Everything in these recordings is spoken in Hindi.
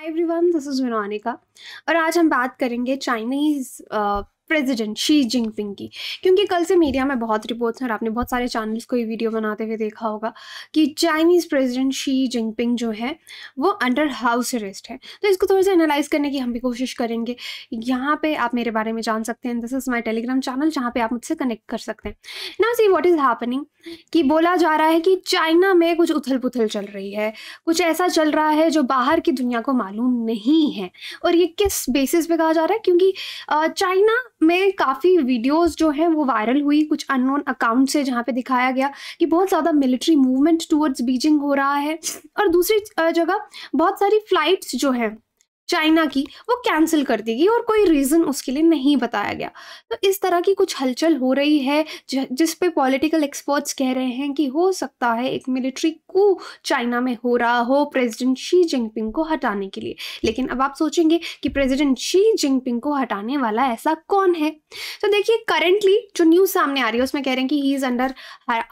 हाय एवरीवन दिस इज़ विनोनिका और आज हम बात करेंगे चाइनीज़ प्रेसिडेंट शी जिनपिंग की क्योंकि कल से मीडिया में बहुत रिपोर्ट्स हैं और आपने बहुत सारे चैनल्स को ये वीडियो बनाते हुए देखा होगा कि चाइनीज़ प्रेसिडेंट शी जिनपिंग जो है वो अंडर हाउस अरेस्ट है तो इसको थोड़ा सा एनालाइज करने की हम भी कोशिश करेंगे यहाँ पर आप मेरे बारे में जान सकते हैं this is my Telegram channel जहाँ पर आप मुझसे कनेक्ट कर सकते हैं ना सी वॉट इज़ हैपनिंग कि बोला जा रहा है कि चाइना में कुछ उथल पुथल चल रही है कुछ ऐसा चल रहा है जो बाहर की दुनिया को मालूम नहीं है और ये किस बेसिस पे कहा जा रहा है क्योंकि चाइना में काफ़ी वीडियोस जो हैं वो वायरल हुई कुछ अननोन अकाउंट से जहाँ पे दिखाया गया कि बहुत ज़्यादा मिलिट्री मूवमेंट टूवर्ड्स बीजिंग हो रहा है और दूसरी जगह बहुत सारी फ्लाइट्स जो हैं चाइना की वो कैंसिल कर दी गई और कोई रीज़न उसके लिए नहीं बताया गया तो इस तरह की कुछ हलचल हो रही है जिस पे पॉलिटिकल एक्सपर्ट्स कह रहे हैं कि हो सकता है एक मिलिट्री कू चाइना में हो रहा हो प्रेसिडेंट शी जिनपिंग को हटाने के लिए लेकिन अब आप सोचेंगे कि प्रेसिडेंट शी जिनपिंग को हटाने वाला ऐसा कौन है तो देखिए करेंटली जो न्यूज़ सामने आ रही है उसमें कह रहे हैं कि he is under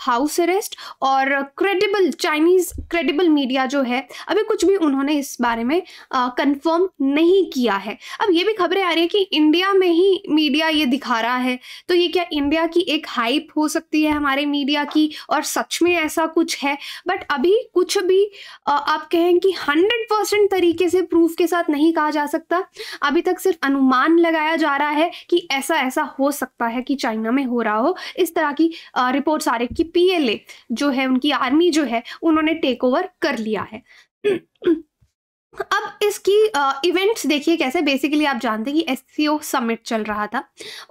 house arrest और क्रेडिबल चाइनीज़ क्रेडिबल मीडिया जो है अभी कुछ भी उन्होंने इस बारे में कन्फर्म नहीं किया है अब ये भी खबरें आ रही है कि इंडिया में ही मीडिया ये दिखा रहा है तो ये क्या इंडिया की एक हाइप हो सकती है हमारे मीडिया की और सच में ऐसा कुछ है बट अभी कुछ भी आप कहें कि हंड्रेड परसेंट तरीके से प्रूफ के साथ नहीं कहा जा सकता अभी तक सिर्फ अनुमान लगाया जा रहा है कि ऐसा ऐसा हो सकता है कि चाइना में हो रहा हो इस तरह की रिपोर्ट आ रही कि पीएलए जो है उनकी आर्मी जो है उन्होंने टेक ओवर कर लिया है अब इसकी इवेंट्स देखिए कैसे बेसिकली आप जानते हैं कि एस सी ओ समिट चल रहा था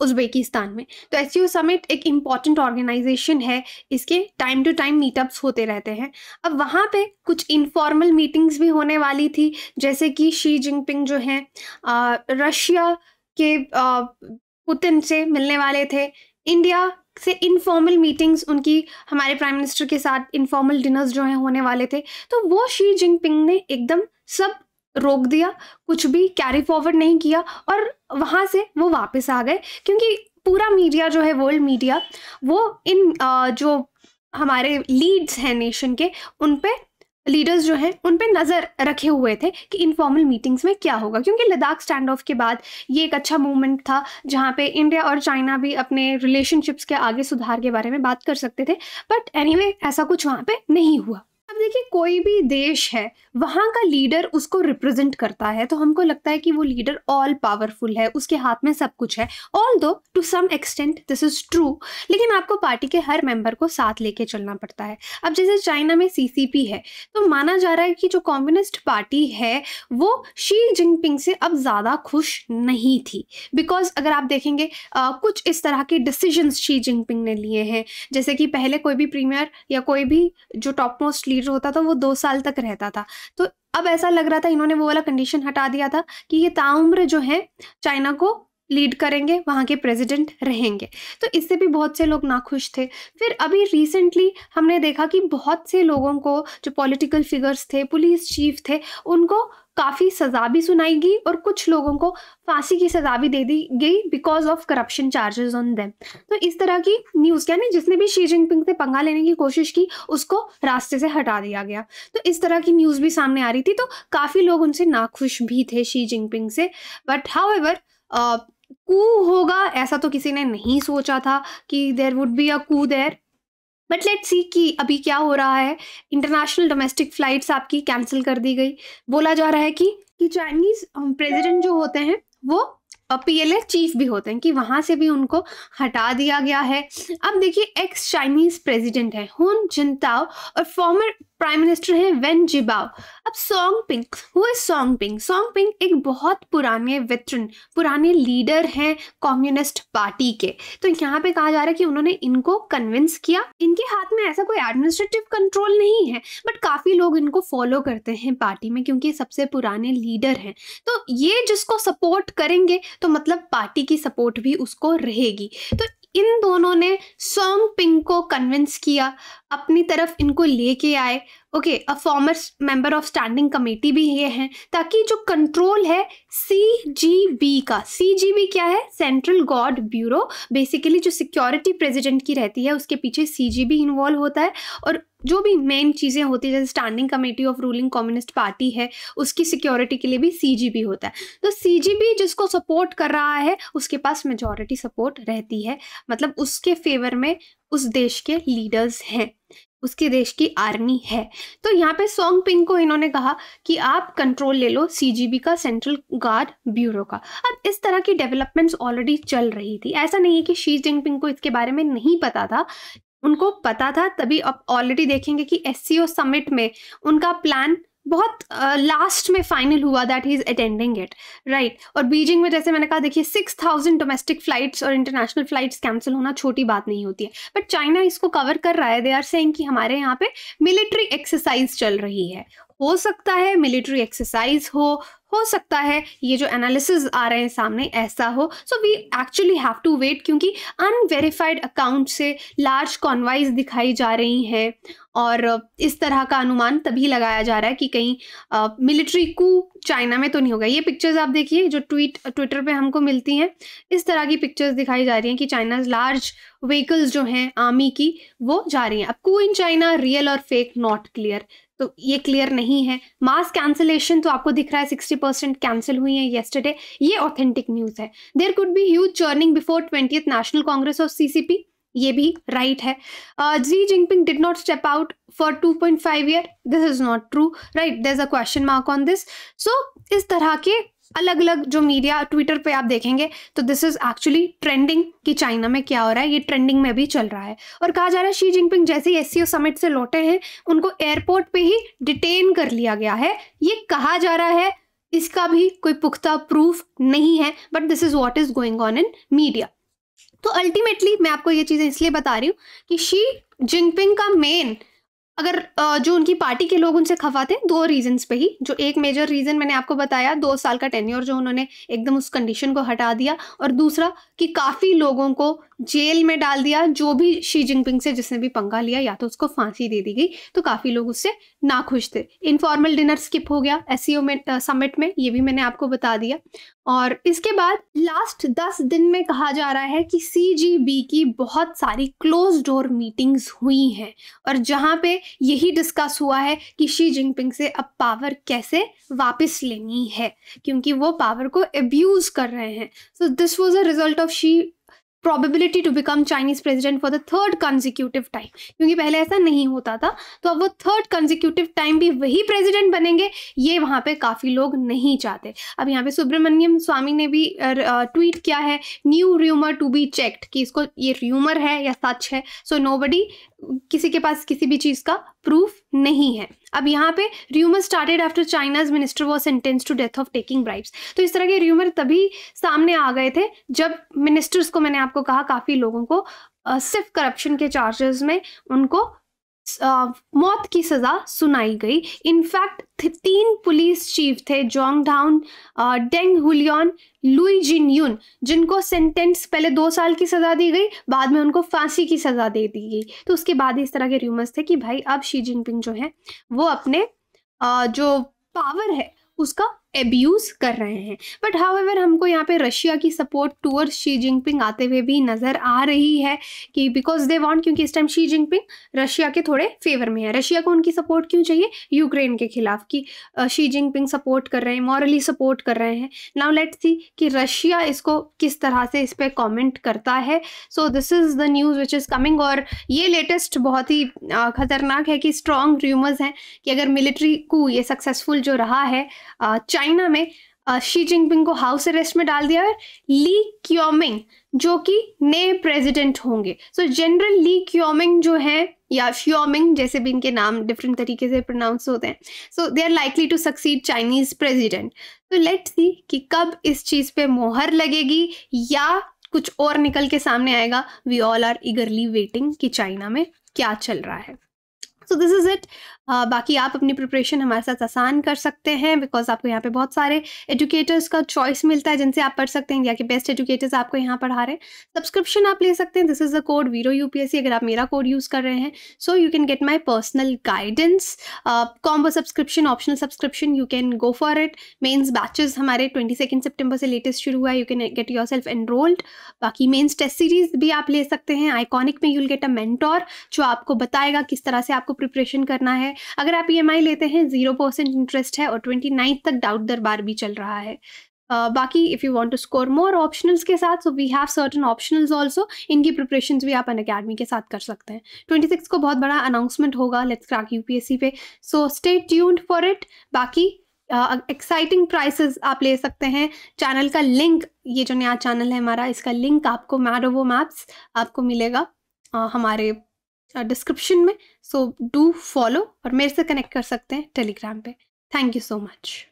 उज्बेकिस्तान में तो एस सी ओ समिट एक इम्पॉर्टेंट ऑर्गेनाइजेशन है इसके टाइम टू टाइम मीटअप्स होते रहते हैं अब वहाँ पे कुछ इनफॉर्मल मीटिंग्स भी होने वाली थी जैसे कि शी जिनपिंग जो हैं रशिया के पुतिन से मिलने वाले थे इंडिया से इनफॉर्मल मीटिंग्स उनकी हमारे प्राइम मिनिस्टर के साथ इनफॉर्मल डिनर्स जो हैं होने वाले थे तो वो शी जिनपिंग ने एकदम सब रोक दिया कुछ भी कैरी फॉरवर्ड नहीं किया और वहाँ से वो वापस आ गए क्योंकि पूरा मीडिया जो है वर्ल्ड मीडिया वो इन आ, जो हमारे लीड्स हैं नेशन के उन पे लीडर्स जो हैं उन पे नज़र रखे हुए थे कि इनफॉर्मल मीटिंग्स में क्या होगा क्योंकि लद्दाख स्टैंड ऑफ के बाद ये एक अच्छा मूवमेंट था जहाँ पे इंडिया और चाइना भी अपने रिलेशनशिप्स के आगे सुधार के बारे में बात कर सकते थे बट एनीवे anyway, ऐसा कुछ वहाँ पे नहीं हुआ अब देखिए कोई भी देश है वहाँ का लीडर उसको रिप्रेजेंट करता है तो हमको लगता है कि वो लीडर ऑल पावरफुल है उसके हाथ में सब कुछ है although to some extent this is true लेकिन आपको पार्टी के हर मेंबर को साथ लेके चलना पड़ता है अब जैसे चाइना में सीसीपी है तो माना जा रहा है कि जो कम्युनिस्ट पार्टी है वो शी जिनपिंग से अब ज़्यादा खुश नहीं थी बिकॉज अगर आप देखेंगे आ, कुछ इस तरह के डिसीजन शी जिनपिंग ने लिए हैं जैसे कि पहले कोई भी प्रीमियर या कोई भी जो टॉप मोस्ट कंसीडर होता था वो दो साल तक रहता था तो अब ऐसा लग रहा था इन्होंने वो वाला कंडीशन हटा दिया था कि ये ताउम्र जो है चाइना को लीड करेंगे वहाँ के प्रेसिडेंट रहेंगे तो इससे भी बहुत से लोग नाखुश थे फिर अभी रिसेंटली हमने देखा कि बहुत से लोगों को जो पॉलिटिकल फिगर्स थे पुलिस चीफ थे उनको काफ़ी सज़ा भी सुनाई गई और कुछ लोगों को फांसी की सज़ा भी दे दी गई because of corruption charges on them तो इस तरह की न्यूज़ क्या नहीं जिसने भी शी जिनपिंग से पंगा लेने की कोशिश की उसको रास्ते से हटा दिया गया तो इस तरह की न्यूज़ भी सामने आ रही थी तो काफ़ी लोग उनसे नाखुश भी थे शी जिनपिंग से बट हाउ एवर कू होगा ऐसा तो किसी ने नहीं सोचा था कि there would be a coup there but let see कि अभी क्या हो रहा है इंटरनेशनल डोमेस्टिक फ्लाइट्स आपकी कैंसिल कर दी गई बोला जा रहा है कि कि चाइनीज प्रेसिडेंट um, जो होते हैं वो पी एल चीफ भी होते हैं कि वहाँ से भी उनको हटा दिया गया है अब देखिए एक्स चाइनीज प्रेसिडेंट हैं हुन जिनताओ और फॉर्मर प्राइम मिनिस्टर हैं वेन जिबाओ अब सॉन्ग पिंग वो है सॉन्ग पिंग सॉन्ग पिंग एक बहुत पुराने वेटरन पुराने लीडर हैं कम्युनिस्ट पार्टी के तो यहाँ पे कहा जा रहा है कि उन्होंने इनको कन्विंस किया इनके हाथ में ऐसा कोई एडमिनिस्ट्रेटिव कंट्रोल नहीं है बट काफ़ी लोग इनको फॉलो करते हैं पार्टी में क्योंकि सबसे पुराने लीडर हैं तो ये जिसको सपोर्ट करेंगे तो मतलब पार्टी की सपोर्ट भी उसको रहेगी तो इन दोनों ने सोंग पिंग को कन्विंस किया अपनी तरफ इनको लेके आए okay a former member of standing committee भी ये हैं ताकि जो कंट्रोल है सी जी बी का सी जी बी क्या है सेंट्रल गॉड ब्यूरो बेसिकली जो सिक्योरिटी प्रेसिडेंट की रहती है उसके पीछे सी जी बी इन्वॉल्व होता है और जो भी मेन चीज़ें होती है जैसे standing committee of ruling communist party है उसकी सिक्योरिटी के लिए भी सी होता है तो सी जिसको सपोर्ट कर रहा है उसके पास मेजॉरिटी सपोर्ट रहती है मतलब उसके फेवर में उस देश के लीडर्स हैं उसके देश की आर्मी है तो यहाँ पे सोंग पिंग को इन्होंने कहा कि आप कंट्रोल ले लो सीजीबी का सेंट्रल गार्ड ब्यूरो का अब इस तरह की डेवलपमेंट्स ऑलरेडी चल रही थी ऐसा नहीं है कि शी जिनपिंग को इसके बारे में नहीं पता था उनको पता था तभी अब ऑलरेडी देखेंगे कि एस समिट में उनका प्लान बहुत लास्ट uh, में फाइनल हुआ that he is attending it right और बीजिंग में जैसे मैंने कहा देखिए सिक्स थाउजेंड डोमेस्टिक फ्लाइट्स और इंटरनेशनल फ्लाइट्स कैंसिल होना छोटी बात नहीं होती है बट चाइना इसको कवर कर रहा है दे आर सेइंग कि हमारे यहाँ पे मिलिट्री एक्सरसाइज चल रही है हो सकता है मिलिट्री एक्सरसाइज हो हो सकता है ये जो एनालिसिस आ रहे हैं सामने ऐसा हो so we actually have to wait क्योंकि अनवेरीफाइड अकाउंट से लार्ज कॉन्वाइज दिखाई जा रही हैं और इस तरह का अनुमान तभी लगाया जा रहा है कि कहीं मिलिट्री कू चाइना में तो नहीं होगा ये पिक्चर्स आप देखिए जो ट्वीट ट्विटर पे हमको मिलती हैं इस तरह की पिक्चर्स दिखाई जा रही हैं कि चाइना लार्ज व्हीकल्स जो हैं आर्मी की वो जा रही हैं अब कू इन चाइना रियल और फेक नॉट क्लियर तो ये क्लियर नहीं है मास कैंसिलेशन तो आपको दिख रहा है सिक्सटी परसेंट कैंसिल हुई है येस्टरडे ये ऑथेंटिक न्यूज़ है there could be huge churning before twenty national congress of CCP ये भी राइट right है Xi Jinping did not step out for two point five year this is not true right there is a question mark on this so इस तरह के अलग अलग जो मीडिया ट्विटर पे आप देखेंगे तो दिस इज एक्चुअली ट्रेंडिंग कि चाइना में क्या हो रहा है ये ट्रेंडिंग में भी चल रहा है और कहा जा रहा है शी जिनपिंग जैसे ही एस समिट से लौटे हैं उनको एयरपोर्ट पे ही डिटेन कर लिया गया है ये कहा जा रहा है इसका भी कोई पुख्ता प्रूफ नहीं है but this is what is going on in media तो अल्टीमेटली मैं आपको ये चीज़ें इसलिए बता रही हूँ कि शी जिनपिंग का मेन अगर जो उनकी पार्टी के लोग उनसे खफाते हैं दो रीजंस पे ही जो एक मेजर रीज़न मैंने आपको बताया दो साल का टेन्योर जो उन्होंने एकदम उस कंडीशन को हटा दिया और दूसरा कि काफ़ी लोगों को जेल में डाल दिया जो भी शी जिनपिंग से जिसने भी पंगा लिया या तो उसको फांसी दे दी गई तो काफ़ी लोग उससे नाखुश थे इनफॉर्मल डिनर स्किप हो गया एस e में समिट में ये भी मैंने आपको बता दिया और इसके बाद लास्ट दस दिन में कहा जा रहा है कि सी की बहुत सारी क्लोज डोर मीटिंग्स हुई हैं और जहाँ पे यही डिस्कस हुआ है कि शी जिनपिंग से अब पावर कैसे वापस लेनी है क्योंकि वो पावर को एब्यूज़ कर रहे हैं so this was a result of Xi probability to become Chinese president for the third consecutive time क्योंकि पहले ऐसा नहीं होता था तो अब वो थर्ड कंजिक्यूटिव टाइम भी वही प्रेजिडेंट बनेंगे ये वहाँ पे काफ़ी लोग नहीं चाहते अब यहाँ पर सुब्रमण्यम स्वामी ने भी ट्वीट किया है new rumour to be checked कि इसको ये र्यूमर है या सच है सो नो बडी किसी के पास किसी भी चीज़ का प्रूफ नहीं है अब यहाँ पे rumour started after China's minister was sentence to death of taking bribes तो इस तरह के र्यूमर तभी सामने आ गए थे जब मिनिस्टर्स को मैंने आपको कहा काफ़ी लोगों को सिर्फ करप्शन के चार्जेस में उनको मौत की सज़ा सुनाई गई इनफैक्ट तीन पुलिस चीफ थे जोंग डाउन डेंग हुलियन लुई जिन यून जिनको सेंटेंस पहले दो साल की सज़ा दी गई बाद में उनको फांसी की सज़ा दे दी गई तो उसके बाद इस तरह के र्यूमर्स थे कि भाई अब शी जिनपिंग जो है वो अपने आ, जो पावर है उसका एब्यूज़ कर रहे हैं बट हाउ हमको यहाँ पे रशिया की सपोर्ट टूअर्स शी जिनपिंग आते हुए भी नज़र आ रही है कि बिकॉज दे वांट क्योंकि इस टाइम शी जिनपिंग रशिया के थोड़े फेवर में है रशिया को उनकी सपोर्ट क्यों चाहिए यूक्रेन के खिलाफ कि शी जिनपिंग सपोर्ट कर रहे हैं मॉरली सपोर्ट कर रहे हैं नाउ लेट सी कि रशिया इसको किस तरह से इस पर कॉमेंट करता है so this is the news which is coming और ये लेटेस्ट बहुत ही ख़तरनाक है कि स्ट्रॉन्ग र्यूमर्स हैं कि अगर मिलिट्री को ये सक्सेसफुल जो रहा है चाइना चाइना में शी जिनपिंग को हाउस अरेस्ट में डाल दिया है ली क्योमिंग जो कि नए प्रेसिडेंट होंगे सो जनरल ली क्योमिंग जो है या श्योमिंग जैसे भी इनके नाम डिफरेंट तरीके से प्रोनाउंस होते हैं so they are likely to succeed Chinese president तो लेट सी कि कब इस चीज़ पे मोहर लगेगी या कुछ और निकल के सामने आएगा we all are eagerly waiting कि चाइना में क्या चल रहा है so this is it ah, हाँ, बाकी आप अपनी प्रिपरेशन हमारे साथ आसान कर सकते हैं बिकॉज आपको यहाँ पे बहुत सारे एजुकेटर्स का चॉइस मिलता है जिनसे आप पढ़ सकते हैं इंडिया के बेस्ट एजुकेटर्स आपको यहाँ पढ़ा रहे हैं सब्सक्रिप्शन आप ले सकते हैं दिस इज़ द कोड वीरो यू अगर आप मेरा कोड यूज़ कर रहे हैं so you can get my personal guidance combo subscription optional subscription you can go for it mains batches हमारे ट्वेंटी सेकेंड सेप्टेम्बर से लेटेस्ट शुरू हुआ है you can get yourself enrolled बाकी मेन्स टेस्ट सीरीज भी आप ले सकते हैं आइकॉनिक में यूल गेट अ मैंटोर जो आपको बताएगा किस तरह से आपको प्रिपरेशन करना है अगर आप ई e लेते हैं जीरो परसेंट इंटरेस्ट है और ट्वेंटी नाइन्थ तक डाउट दरबार भी चल रहा है Uh, बाकी if you want to score more optionals के साथ so we have certain optionals also इनकी प्रिपरेशन भी आप अन अकेडमी के साथ कर सकते हैं ट्वेंटी सिक्स को बहुत बड़ा अनाउंसमेंट होगा let's crack U P S C पे so stay tuned for it बाकी एक्साइटिंग uh, प्राइसेस आप ले सकते हैं चैनल का लिंक ये जो नया चैनल है हमारा इसका लिंक आपको मैडोवो मैप्स आपको मिलेगा uh, हमारे डिस्क्रिप्शन में सो डू फॉलो और मेरे से कनेक्ट कर सकते हैं टेलीग्राम पे थैंक यू सो मच